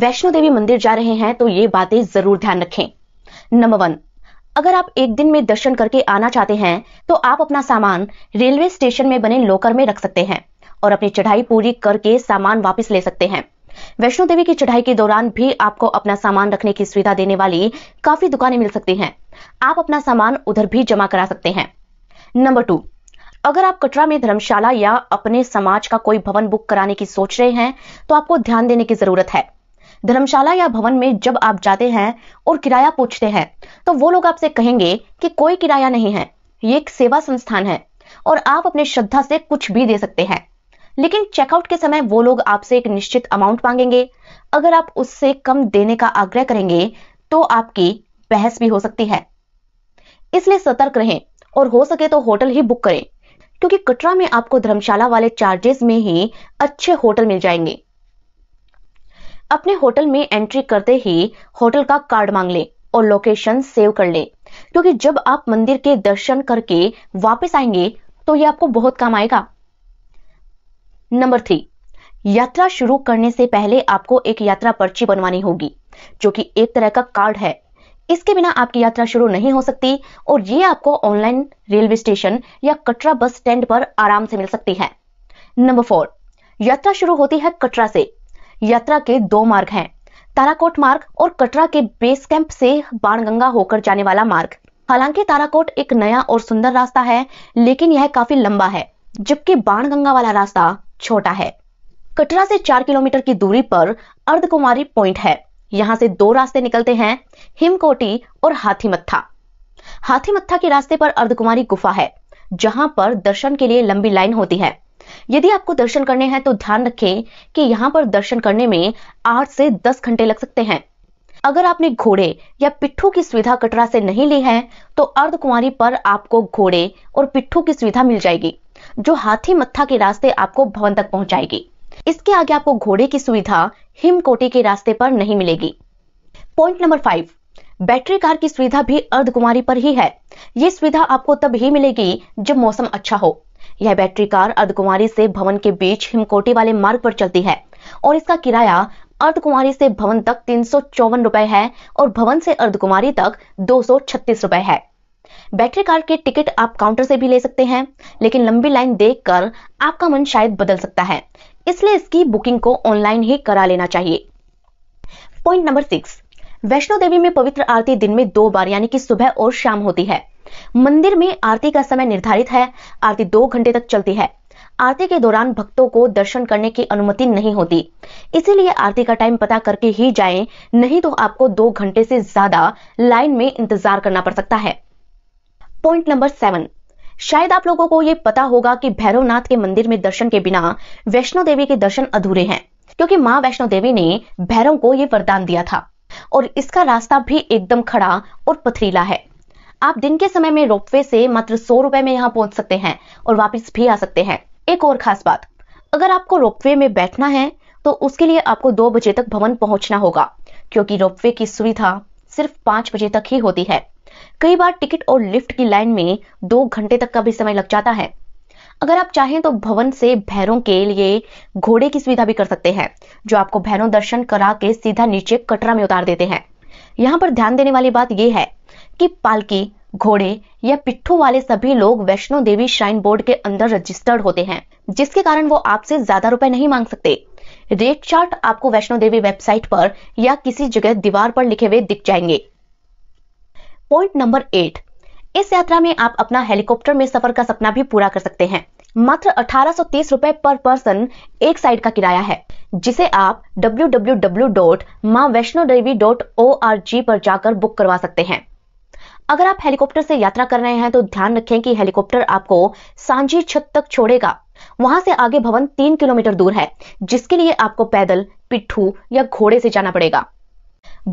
वैष्णो देवी मंदिर जा रहे हैं तो ये बातें जरूर ध्यान रखें नंबर वन अगर आप एक दिन में दर्शन करके आना चाहते हैं तो आप अपना सामान रेलवे स्टेशन में बने लोकर में रख सकते हैं और अपनी चढ़ाई पूरी करके सामान वापस ले सकते हैं वैष्णो देवी की चढ़ाई के दौरान भी आपको अपना सामान रखने की सुविधा देने वाली काफी दुकानें मिल सकती हैं आप अपना सामान उधर भी जमा करा सकते हैं नंबर टू अगर आप कटरा में धर्मशाला या अपने समाज का कोई भवन बुक कराने की सोच रहे हैं तो आपको ध्यान देने की जरूरत है धर्मशाला या भवन में जब आप जाते हैं और किराया पूछते हैं तो वो लोग आपसे कहेंगे कि कोई किराया नहीं है ये एक सेवा संस्थान है और आप अपने श्रद्धा से कुछ भी दे सकते हैं लेकिन चेकआउट के समय वो लोग आपसे एक निश्चित अमाउंट मांगेंगे अगर आप उससे कम देने का आग्रह करेंगे तो आपकी बहस भी हो सकती है इसलिए सतर्क रहें और हो सके तो होटल ही बुक करें क्योंकि कटरा में आपको धर्मशाला वाले चार्जेस में ही अच्छे होटल मिल जाएंगे अपने होटल में एंट्री करते ही होटल का कार्ड मांग ले और लोकेशन सेव कर ले क्योंकि जब आप मंदिर के दर्शन करके वापस आएंगे तो ये आपको बहुत काम आएगा नंबर थ्री यात्रा शुरू करने से पहले आपको एक यात्रा पर्ची बनवानी होगी जो कि एक तरह का कार्ड है इसके बिना आपकी यात्रा शुरू नहीं हो सकती और ये आपको ऑनलाइन रेलवे स्टेशन या कटरा बस स्टैंड पर आराम से मिल सकती है नंबर फोर यात्रा शुरू होती है कटरा से यात्रा के दो मार्ग हैं ताराकोट मार्ग और कटरा के बेस कैंप से बाणगंगा होकर जाने वाला मार्ग हालांकि ताराकोट एक नया और सुंदर रास्ता है लेकिन यह काफी लंबा है जबकि बाणगंगा वाला रास्ता छोटा है कटरा से चार किलोमीटर की दूरी पर अर्धकुमारी पॉइंट है यहाँ से दो रास्ते निकलते हैं हिमकोटी और हाथीमत्था हाथीमत्था के रास्ते पर अर्धकुमारी गुफा है जहां पर दर्शन के लिए लंबी लाइन होती है यदि आपको दर्शन करने हैं तो ध्यान रखें कि यहाँ पर दर्शन करने में आठ से दस घंटे लग सकते हैं अगर आपने घोड़े या पिट्ठू की सुविधा कटरा से नहीं ली है तो अर्धकुमारी पर आपको घोड़े और पिट्ठू की सुविधा मिल जाएगी जो हाथी मत्था के रास्ते आपको भवन तक पहुंचाएगी इसके आगे आपको घोड़े की सुविधा हिमकोटी के रास्ते पर नहीं मिलेगी point number five battery car की सुविधा भी अर्धकुमारी पर ही है ये सुविधा आपको तब ही मिलेगी जब मौसम अच्छा हो यह बैटरी कार अर्धकुमारी से भवन के बीच हिमकोटी वाले मार्ग पर चलती है और इसका किराया अर्धकुमारी से भवन तक तीन रुपए है और भवन से अर्धकुमारी तक दो रुपए है बैटरी कार के टिकट आप काउंटर से भी ले सकते हैं लेकिन लंबी लाइन देखकर आपका मन शायद बदल सकता है इसलिए इसकी बुकिंग को ऑनलाइन ही करा लेना चाहिए point number six Vaishno Devi में पवित्र आरती दिन में दो बार यानी कि सुबह और शाम होती है मंदिर में आरती का समय निर्धारित है आरती दो घंटे तक चलती है आरती के दौरान भक्तों को दर्शन करने की अनुमति नहीं होती इसीलिए आरती का टाइम पता करके ही जाएं, नहीं तो आपको दो घंटे से ज्यादा लाइन में इंतजार करना पड़ सकता है पॉइंट नंबर सेवन शायद आप लोगों को ये पता होगा कि भैरवनाथ के मंदिर में दर्शन के बिना वैष्णो देवी के दर्शन अधूरे हैं क्योंकि माँ वैष्णो देवी ने भैरव को ये वरदान दिया था और इसका रास्ता भी एकदम खड़ा और पथरीला है आप दिन के समय में रोपवे से मात्र सौ रुपए में यहाँ पहुंच सकते हैं और वापस भी आ सकते हैं एक और खास बात अगर आपको रोपवे में बैठना है तो उसके लिए आपको दो बजे तक भवन पहुंचना होगा क्योंकि रोपवे की सुविधा सिर्फ पांच बजे तक ही होती है कई बार टिकट और लिफ्ट की लाइन में दो घंटे तक का भी समय लग जाता है अगर आप चाहें तो भवन से भैरों के लिए घोड़े की सुविधा भी कर सकते हैं जो आपको भैरों दर्शन करा के सीधा नीचे कटरा में उतार देते हैं यहाँ पर ध्यान देने वाली बात यह है की पालकी घोड़े या पिट्ठू वाले सभी लोग वैष्णो देवी श्राइन बोर्ड के अंदर रजिस्टर्ड होते हैं जिसके कारण वो आपसे ज्यादा रुपए नहीं मांग सकते रेट चार्ट आपको वैष्णो देवी वेबसाइट पर या किसी जगह दीवार पर लिखे हुए दिख जाएंगे पॉइंट नंबर एट इस यात्रा में आप अपना हेलीकॉप्टर में सफर का सपना भी पूरा कर सकते हैं मात्र अठारह रुपए पर पर्सन एक साइड का किराया है जिसे आप डब्ल्यू पर जाकर बुक करवा सकते हैं अगर आप हेलीकॉप्टर से यात्रा कर रहे हैं तो ध्यान रखें कि हेलीकॉप्टर आपको सांझी छत तक छोड़ेगा वहां से आगे भवन तीन किलोमीटर दूर है जिसके लिए आपको पैदल पिट्ठू या घोड़े से जाना पड़ेगा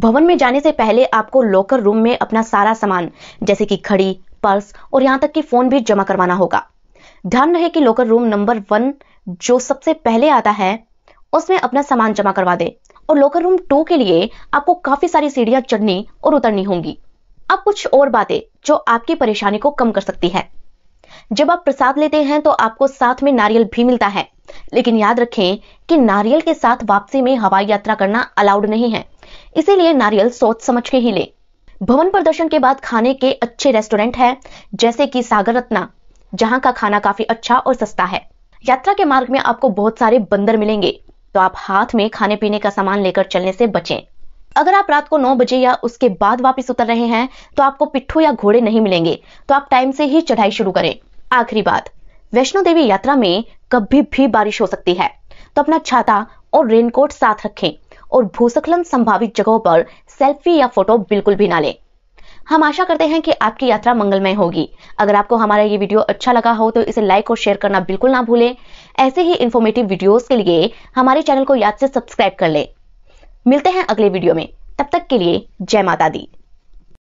भवन में जाने से पहले आपको लॉकर रूम में अपना सारा सामान जैसे कि खड़ी पर्स और यहां तक कि फोन भी जमा करवाना होगा ध्यान रहे कि लॉकर रूम नंबर वन जो सबसे पहले आता है उसमें अपना सामान जमा करवा दे और लॉकर रूम टू के लिए आपको काफी सारी सीढ़ियां चढ़नी और उतरनी होंगी अब कुछ और बातें जो आपकी परेशानी को कम कर सकती है जब आप प्रसाद लेते हैं तो आपको साथ में नारियल भी मिलता है लेकिन याद रखें कि नारियल के साथ वापसी में हवाई यात्रा करना अलाउड नहीं है इसीलिए नारियल सोच समझ के ही ले भवन प्रदर्शन के बाद खाने के अच्छे रेस्टोरेंट हैं जैसे कि सागर रत्ना जहां का खाना काफी अच्छा और सस्ता है यात्रा के मार्ग में आपको बहुत सारे बंदर मिलेंगे तो आप हाथ में खाने पीने का सामान लेकर चलने से बचें अगर आप रात को नौ बजे या उसके बाद वापस उतर रहे हैं तो आपको पिट्ठू या घोड़े नहीं मिलेंगे तो आप टाइम से ही चढ़ाई शुरू करें आखिरी बात वैष्णो देवी यात्रा में कभी भी बारिश हो सकती है तो अपना छाता और रेनकोट साथ रखें और भूस्खलन संभावित जगहों पर सेल्फी या फोटो बिल्कुल भी ना लें हम आशा करते हैं कि आपकी यात्रा मंगलमय होगी अगर आपको हमारा ये वीडियो अच्छा लगा हो तो इसे लाइक और शेयर करना बिल्कुल ना भूलें ऐसे ही इन्फॉर्मेटिव वीडियोस के लिए हमारे चैनल को याद से सब्सक्राइब कर लें मिलते हैं अगले वीडियो में तब तक के लिए जय माता दी